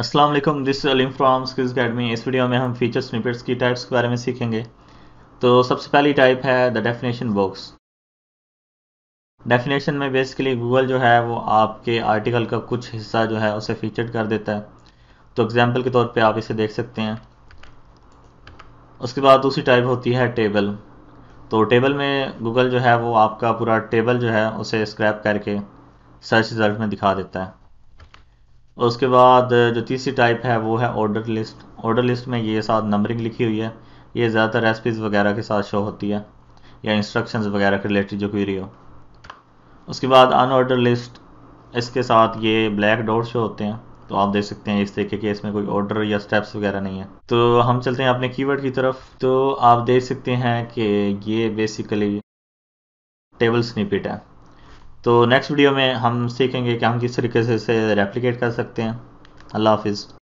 Aslam this Aleem from skills academy इस video में हम फीचर स्निपेट्स की टाइप्स के बारे में सीखेंगे तो सबसे पहली टाइप है द डेफिनेशन बॉक्स डेफिनेशन में बेसिकली गूगल जो है वो आपके आर्टिकल का कुछ हिस्सा जो है उसे फीचर्ड कर देता है तो एग्जाम्पल के तौर पे आप इसे देख सकते हैं उसके बाद दूसरी टाइप होती है टेबल तो टेबल में गूगल जो है वो आपका पूरा टेबल जो है उसे स्क्रैप करके सर्च रिजल्ट में दिखा देता है और उसके बाद जो तीसरी टाइप है वो है ऑर्डर लिस्ट ऑर्डर लिस्ट में ये साथ नंबरिंग लिखी हुई है ये ज़्यादातर रेसिपीज़ वगैरह के साथ शो होती है या इंस्ट्रक्शंस वगैरह के रिलेटेड जो क्वेरी हो उसके बाद अनऑर्डर लिस्ट इसके साथ ये ब्लैक डॉट शो होते हैं तो आप देख सकते हैं इस तरीके के इसमें कोई ऑर्डर या स्टेप्स वगैरह नहीं है तो हम चलते हैं अपने कीवर्ड की तरफ तो आप देख सकते हैं कि ये बेसिकली टेबल स्निपिट है तो नेक्स्ट वीडियो में हम सीखेंगे कि हम किस तरीके से इसे रेप्लिकेट कर सकते हैं अल्लाह हाफिज़